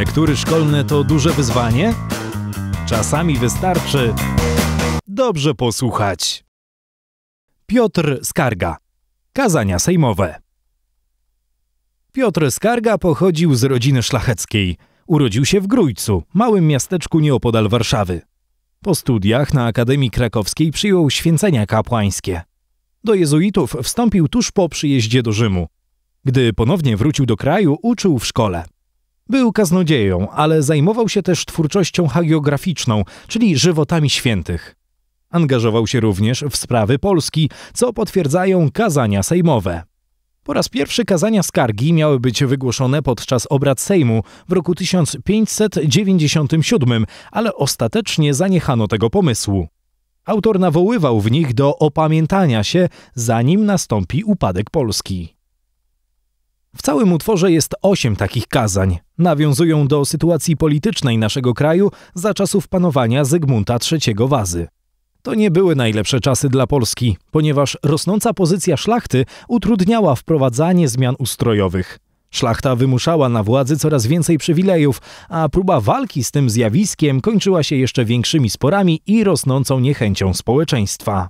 Lektury szkolne to duże wyzwanie? Czasami wystarczy dobrze posłuchać. Piotr Skarga. Kazania sejmowe. Piotr Skarga pochodził z rodziny szlacheckiej. Urodził się w Grójcu, małym miasteczku nieopodal Warszawy. Po studiach na Akademii Krakowskiej przyjął święcenia kapłańskie. Do jezuitów wstąpił tuż po przyjeździe do Rzymu. Gdy ponownie wrócił do kraju, uczył w szkole. Był kaznodzieją, ale zajmował się też twórczością hagiograficzną, czyli żywotami świętych. Angażował się również w sprawy Polski, co potwierdzają kazania sejmowe. Po raz pierwszy kazania skargi miały być wygłoszone podczas obrad Sejmu w roku 1597, ale ostatecznie zaniechano tego pomysłu. Autor nawoływał w nich do opamiętania się, zanim nastąpi upadek Polski. W całym utworze jest osiem takich kazań. Nawiązują do sytuacji politycznej naszego kraju za czasów panowania Zygmunta III Wazy. To nie były najlepsze czasy dla Polski, ponieważ rosnąca pozycja szlachty utrudniała wprowadzanie zmian ustrojowych. Szlachta wymuszała na władzy coraz więcej przywilejów, a próba walki z tym zjawiskiem kończyła się jeszcze większymi sporami i rosnącą niechęcią społeczeństwa.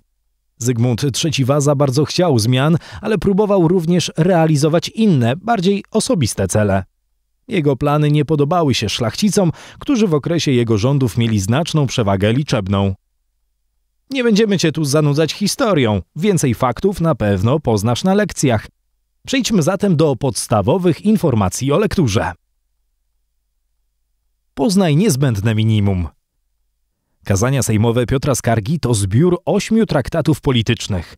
Zygmunt III Waza bardzo chciał zmian, ale próbował również realizować inne, bardziej osobiste cele. Jego plany nie podobały się szlachcicom, którzy w okresie jego rządów mieli znaczną przewagę liczebną. Nie będziemy cię tu zanudzać historią, więcej faktów na pewno poznasz na lekcjach. Przejdźmy zatem do podstawowych informacji o lekturze. Poznaj niezbędne minimum. Kazania sejmowe Piotra Skargi to zbiór ośmiu traktatów politycznych.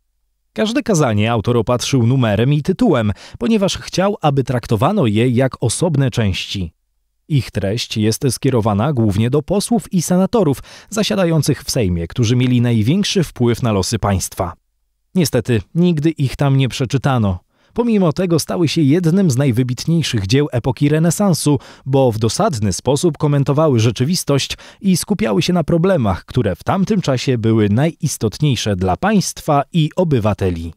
Każde kazanie autor opatrzył numerem i tytułem, ponieważ chciał, aby traktowano je jak osobne części. Ich treść jest skierowana głównie do posłów i senatorów zasiadających w Sejmie, którzy mieli największy wpływ na losy państwa. Niestety, nigdy ich tam nie przeczytano. Pomimo tego stały się jednym z najwybitniejszych dzieł epoki renesansu, bo w dosadny sposób komentowały rzeczywistość i skupiały się na problemach, które w tamtym czasie były najistotniejsze dla państwa i obywateli.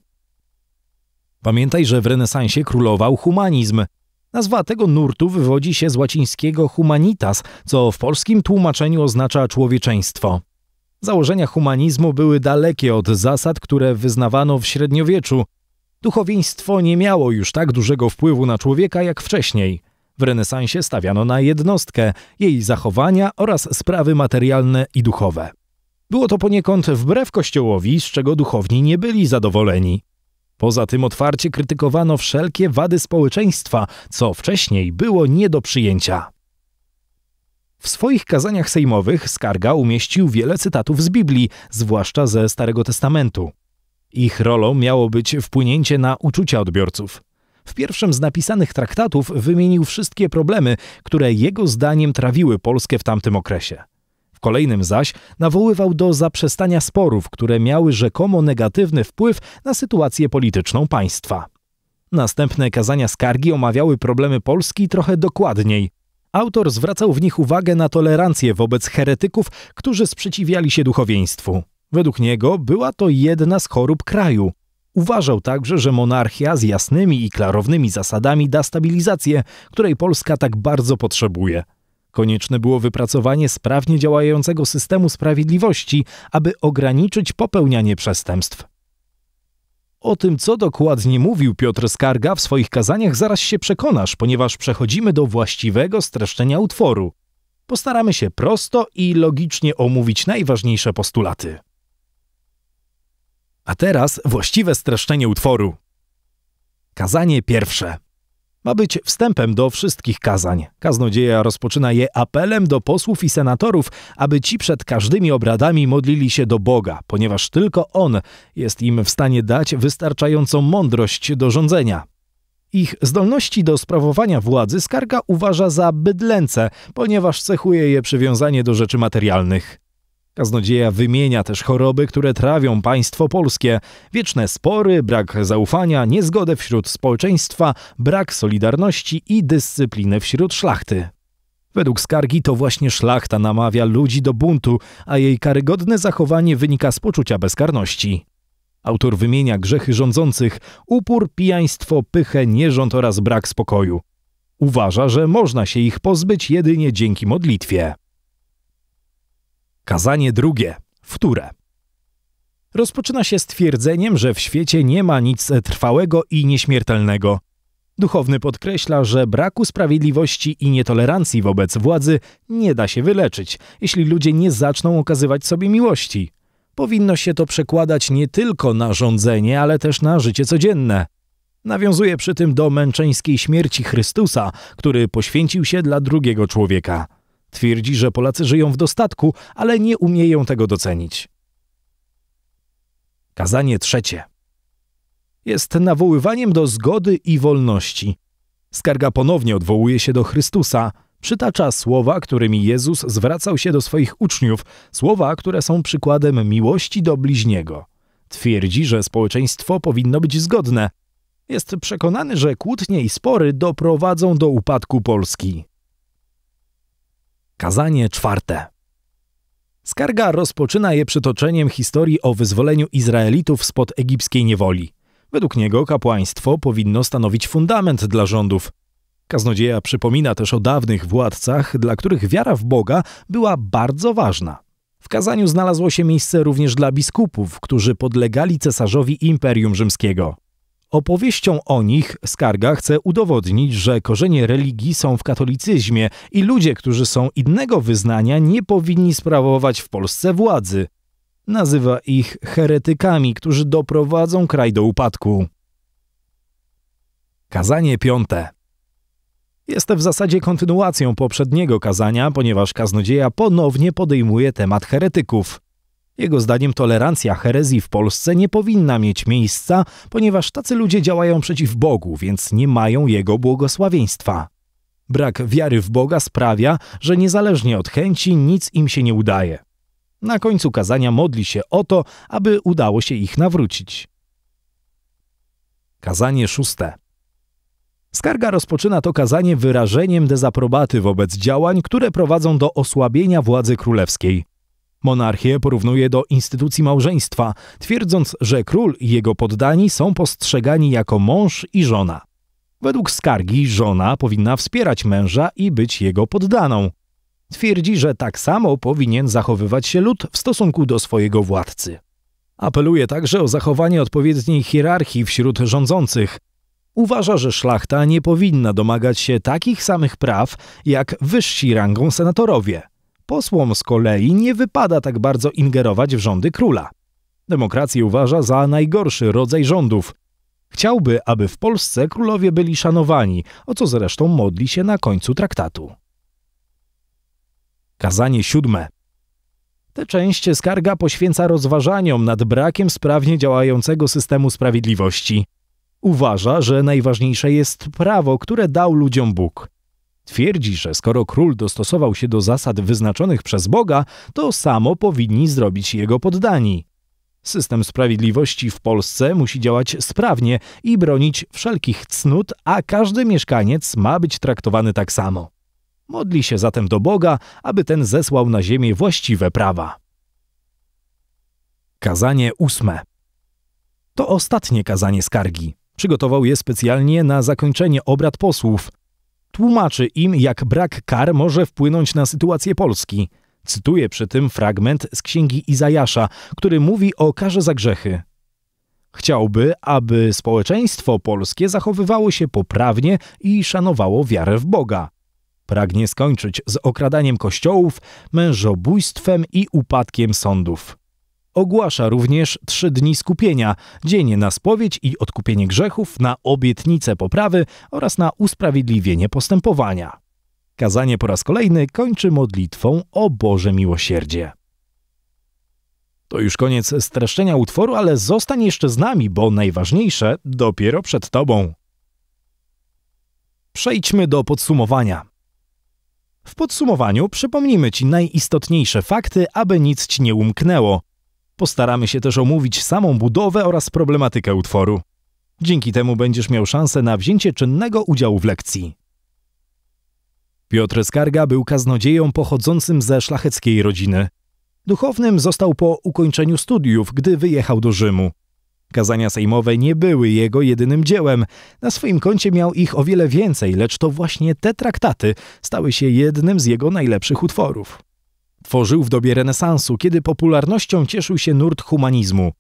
Pamiętaj, że w renesansie królował humanizm. Nazwa tego nurtu wywodzi się z łacińskiego humanitas, co w polskim tłumaczeniu oznacza człowieczeństwo. Założenia humanizmu były dalekie od zasad, które wyznawano w średniowieczu duchowieństwo nie miało już tak dużego wpływu na człowieka jak wcześniej. W renesansie stawiano na jednostkę, jej zachowania oraz sprawy materialne i duchowe. Było to poniekąd wbrew Kościołowi, z czego duchowni nie byli zadowoleni. Poza tym otwarcie krytykowano wszelkie wady społeczeństwa, co wcześniej było nie do przyjęcia. W swoich kazaniach sejmowych Skarga umieścił wiele cytatów z Biblii, zwłaszcza ze Starego Testamentu. Ich rolą miało być wpłynięcie na uczucia odbiorców. W pierwszym z napisanych traktatów wymienił wszystkie problemy, które jego zdaniem trawiły Polskę w tamtym okresie. W kolejnym zaś nawoływał do zaprzestania sporów, które miały rzekomo negatywny wpływ na sytuację polityczną państwa. Następne kazania skargi omawiały problemy Polski trochę dokładniej. Autor zwracał w nich uwagę na tolerancję wobec heretyków, którzy sprzeciwiali się duchowieństwu. Według niego była to jedna z chorób kraju. Uważał także, że monarchia z jasnymi i klarownymi zasadami da stabilizację, której Polska tak bardzo potrzebuje. Konieczne było wypracowanie sprawnie działającego systemu sprawiedliwości, aby ograniczyć popełnianie przestępstw. O tym, co dokładnie mówił Piotr Skarga w swoich kazaniach, zaraz się przekonasz, ponieważ przechodzimy do właściwego streszczenia utworu. Postaramy się prosto i logicznie omówić najważniejsze postulaty. A teraz właściwe streszczenie utworu. Kazanie pierwsze. Ma być wstępem do wszystkich kazań. Kaznodzieja rozpoczyna je apelem do posłów i senatorów, aby ci przed każdymi obradami modlili się do Boga, ponieważ tylko On jest im w stanie dać wystarczającą mądrość do rządzenia. Ich zdolności do sprawowania władzy skarga uważa za bydlęce, ponieważ cechuje je przywiązanie do rzeczy materialnych. Kaznodzieja wymienia też choroby, które trawią państwo polskie: wieczne spory, brak zaufania, niezgodę wśród społeczeństwa, brak solidarności i dyscypliny wśród szlachty. Według skargi to właśnie szlachta namawia ludzi do buntu, a jej karygodne zachowanie wynika z poczucia bezkarności. Autor wymienia grzechy rządzących: upór, pijaństwo, pychę, nierząd oraz brak spokoju. Uważa, że można się ich pozbyć jedynie dzięki modlitwie. Kazanie drugie, wtóre. Rozpoczyna się stwierdzeniem, że w świecie nie ma nic trwałego i nieśmiertelnego. Duchowny podkreśla, że braku sprawiedliwości i nietolerancji wobec władzy nie da się wyleczyć, jeśli ludzie nie zaczną okazywać sobie miłości. Powinno się to przekładać nie tylko na rządzenie, ale też na życie codzienne. Nawiązuje przy tym do męczeńskiej śmierci Chrystusa, który poświęcił się dla drugiego człowieka. Twierdzi, że Polacy żyją w dostatku, ale nie umieją tego docenić. Kazanie trzecie. Jest nawoływaniem do zgody i wolności. Skarga ponownie odwołuje się do Chrystusa, przytacza słowa, którymi Jezus zwracał się do swoich uczniów, słowa, które są przykładem miłości do bliźniego. Twierdzi, że społeczeństwo powinno być zgodne. Jest przekonany, że kłótnie i spory doprowadzą do upadku Polski. Kazanie czwarte. Skarga rozpoczyna je przytoczeniem historii o wyzwoleniu Izraelitów spod egipskiej niewoli. Według niego kapłaństwo powinno stanowić fundament dla rządów. Kaznodzieja przypomina też o dawnych władcach, dla których wiara w Boga była bardzo ważna. W kazaniu znalazło się miejsce również dla biskupów, którzy podlegali cesarzowi Imperium Rzymskiego. Opowieścią o nich Skarga chce udowodnić, że korzenie religii są w katolicyzmie i ludzie, którzy są innego wyznania, nie powinni sprawować w Polsce władzy. Nazywa ich heretykami, którzy doprowadzą kraj do upadku. Kazanie piąte. Jest w zasadzie kontynuacją poprzedniego kazania, ponieważ kaznodzieja ponownie podejmuje temat heretyków. Jego zdaniem tolerancja herezji w Polsce nie powinna mieć miejsca, ponieważ tacy ludzie działają przeciw Bogu, więc nie mają jego błogosławieństwa. Brak wiary w Boga sprawia, że niezależnie od chęci nic im się nie udaje. Na końcu kazania modli się o to, aby udało się ich nawrócić. Kazanie szóste. Skarga rozpoczyna to kazanie wyrażeniem dezaprobaty wobec działań, które prowadzą do osłabienia władzy królewskiej. Monarchię porównuje do instytucji małżeństwa, twierdząc, że król i jego poddani są postrzegani jako mąż i żona. Według skargi żona powinna wspierać męża i być jego poddaną. Twierdzi, że tak samo powinien zachowywać się lud w stosunku do swojego władcy. Apeluje także o zachowanie odpowiedniej hierarchii wśród rządzących. Uważa, że szlachta nie powinna domagać się takich samych praw jak wyżsi rangą senatorowie. Posłom z kolei nie wypada tak bardzo ingerować w rządy króla. Demokrację uważa za najgorszy rodzaj rządów. Chciałby, aby w Polsce królowie byli szanowani, o co zresztą modli się na końcu traktatu. Kazanie siódme. Tę część skarga poświęca rozważaniom nad brakiem sprawnie działającego systemu sprawiedliwości. Uważa, że najważniejsze jest prawo, które dał ludziom Bóg. Twierdzi, że skoro król dostosował się do zasad wyznaczonych przez Boga, to samo powinni zrobić jego poddani. System sprawiedliwości w Polsce musi działać sprawnie i bronić wszelkich cnót, a każdy mieszkaniec ma być traktowany tak samo. Modli się zatem do Boga, aby ten zesłał na ziemię właściwe prawa. Kazanie ósme. To ostatnie kazanie skargi. Przygotował je specjalnie na zakończenie obrad posłów tłumaczy im, jak brak kar może wpłynąć na sytuację Polski. Cytuję przy tym fragment z księgi Izajasza, który mówi o karze za grzechy. Chciałby, aby społeczeństwo polskie zachowywało się poprawnie i szanowało wiarę w Boga. Pragnie skończyć z okradaniem kościołów, mężobójstwem i upadkiem sądów. Ogłasza również trzy dni skupienia, dzień na spowiedź i odkupienie grzechów, na obietnicę poprawy oraz na usprawiedliwienie postępowania. Kazanie po raz kolejny kończy modlitwą o Boże miłosierdzie. To już koniec streszczenia utworu, ale zostań jeszcze z nami, bo najważniejsze dopiero przed Tobą. Przejdźmy do podsumowania. W podsumowaniu przypomnimy Ci najistotniejsze fakty, aby nic Ci nie umknęło. Postaramy się też omówić samą budowę oraz problematykę utworu. Dzięki temu będziesz miał szansę na wzięcie czynnego udziału w lekcji. Piotr Skarga był kaznodzieją pochodzącym ze szlacheckiej rodziny. Duchownym został po ukończeniu studiów, gdy wyjechał do Rzymu. Kazania sejmowe nie były jego jedynym dziełem. Na swoim koncie miał ich o wiele więcej, lecz to właśnie te traktaty stały się jednym z jego najlepszych utworów. Tworzył w dobie renesansu, kiedy popularnością cieszył się nurt humanizmu.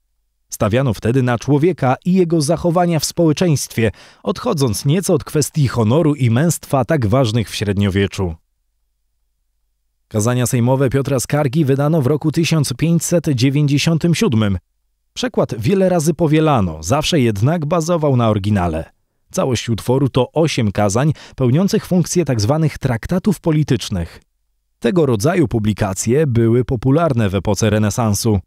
Stawiano wtedy na człowieka i jego zachowania w społeczeństwie, odchodząc nieco od kwestii honoru i męstwa tak ważnych w średniowieczu. Kazania sejmowe Piotra Skargi wydano w roku 1597. Przekład wiele razy powielano, zawsze jednak bazował na oryginale. Całość utworu to osiem kazań pełniących funkcję tzw. Tak traktatów politycznych. Tego rodzaju publikacje były popularne w epoce renesansu.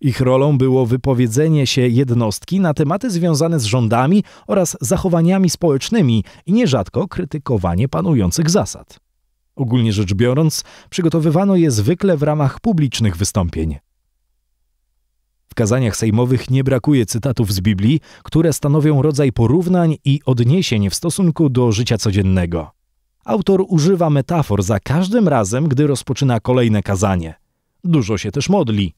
Ich rolą było wypowiedzenie się jednostki na tematy związane z rządami oraz zachowaniami społecznymi i nierzadko krytykowanie panujących zasad. Ogólnie rzecz biorąc, przygotowywano je zwykle w ramach publicznych wystąpień. W kazaniach sejmowych nie brakuje cytatów z Biblii, które stanowią rodzaj porównań i odniesień w stosunku do życia codziennego. Autor używa metafor za każdym razem, gdy rozpoczyna kolejne kazanie. Dużo się też modli.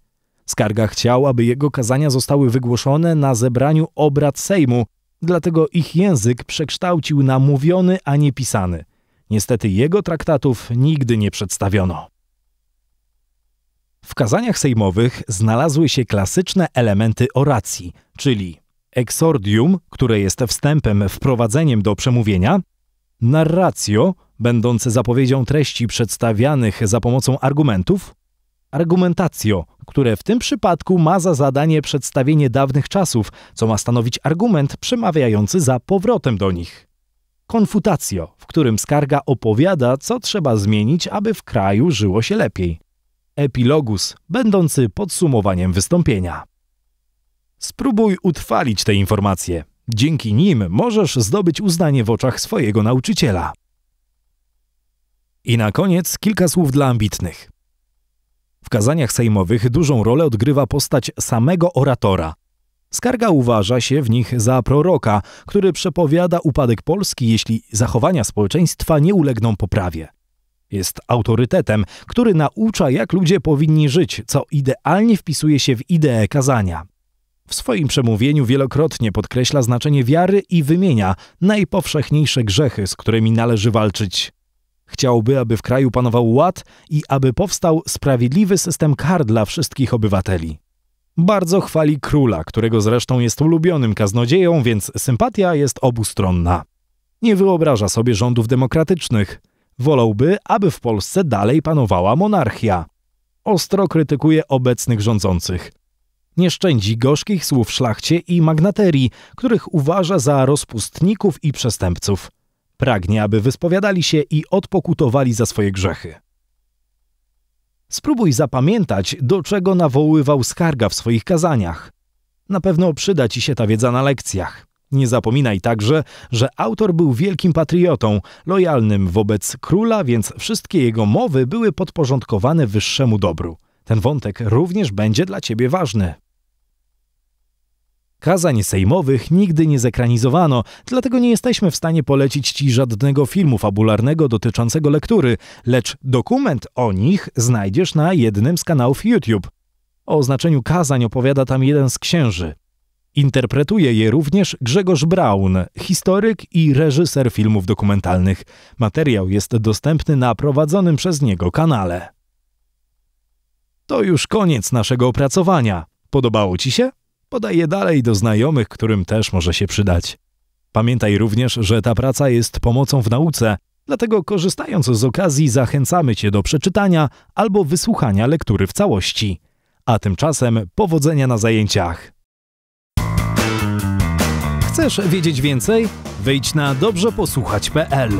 Skarga chciał, aby jego kazania zostały wygłoszone na zebraniu obrad Sejmu, dlatego ich język przekształcił na mówiony, a nie pisany. Niestety jego traktatów nigdy nie przedstawiono. W kazaniach sejmowych znalazły się klasyczne elementy oracji, czyli exordium, które jest wstępem, wprowadzeniem do przemówienia, narracjo, będące zapowiedzią treści przedstawianych za pomocą argumentów, argumentacjo, które w tym przypadku ma za zadanie przedstawienie dawnych czasów, co ma stanowić argument przemawiający za powrotem do nich. Konfutacjo, w którym skarga opowiada, co trzeba zmienić, aby w kraju żyło się lepiej. Epilogus, będący podsumowaniem wystąpienia. Spróbuj utrwalić te informacje. Dzięki nim możesz zdobyć uznanie w oczach swojego nauczyciela. I na koniec kilka słów dla ambitnych. W kazaniach sejmowych dużą rolę odgrywa postać samego oratora. Skarga uważa się w nich za proroka, który przepowiada upadek Polski, jeśli zachowania społeczeństwa nie ulegną poprawie. Jest autorytetem, który naucza, jak ludzie powinni żyć, co idealnie wpisuje się w ideę kazania. W swoim przemówieniu wielokrotnie podkreśla znaczenie wiary i wymienia najpowszechniejsze grzechy, z którymi należy walczyć. Chciałby, aby w kraju panował ład i aby powstał sprawiedliwy system kar dla wszystkich obywateli. Bardzo chwali króla, którego zresztą jest ulubionym kaznodzieją, więc sympatia jest obustronna. Nie wyobraża sobie rządów demokratycznych. Wolałby, aby w Polsce dalej panowała monarchia. Ostro krytykuje obecnych rządzących. Nie szczędzi gorzkich słów szlachcie i magnaterii, których uważa za rozpustników i przestępców. Pragnie, aby wyspowiadali się i odpokutowali za swoje grzechy. Spróbuj zapamiętać, do czego nawoływał skarga w swoich kazaniach. Na pewno przyda ci się ta wiedza na lekcjach. Nie zapominaj także, że autor był wielkim patriotą, lojalnym wobec króla, więc wszystkie jego mowy były podporządkowane wyższemu dobru. Ten wątek również będzie dla ciebie ważny. Kazań sejmowych nigdy nie zekranizowano, dlatego nie jesteśmy w stanie polecić Ci żadnego filmu fabularnego dotyczącego lektury, lecz dokument o nich znajdziesz na jednym z kanałów YouTube. O znaczeniu kazań opowiada tam jeden z księży. Interpretuje je również Grzegorz Braun, historyk i reżyser filmów dokumentalnych. Materiał jest dostępny na prowadzonym przez niego kanale. To już koniec naszego opracowania. Podobało Ci się? Podaj je dalej do znajomych, którym też może się przydać. Pamiętaj również, że ta praca jest pomocą w nauce, dlatego korzystając z okazji zachęcamy Cię do przeczytania albo wysłuchania lektury w całości. A tymczasem powodzenia na zajęciach! Chcesz wiedzieć więcej? Wejdź na dobrzeposłuchać.pl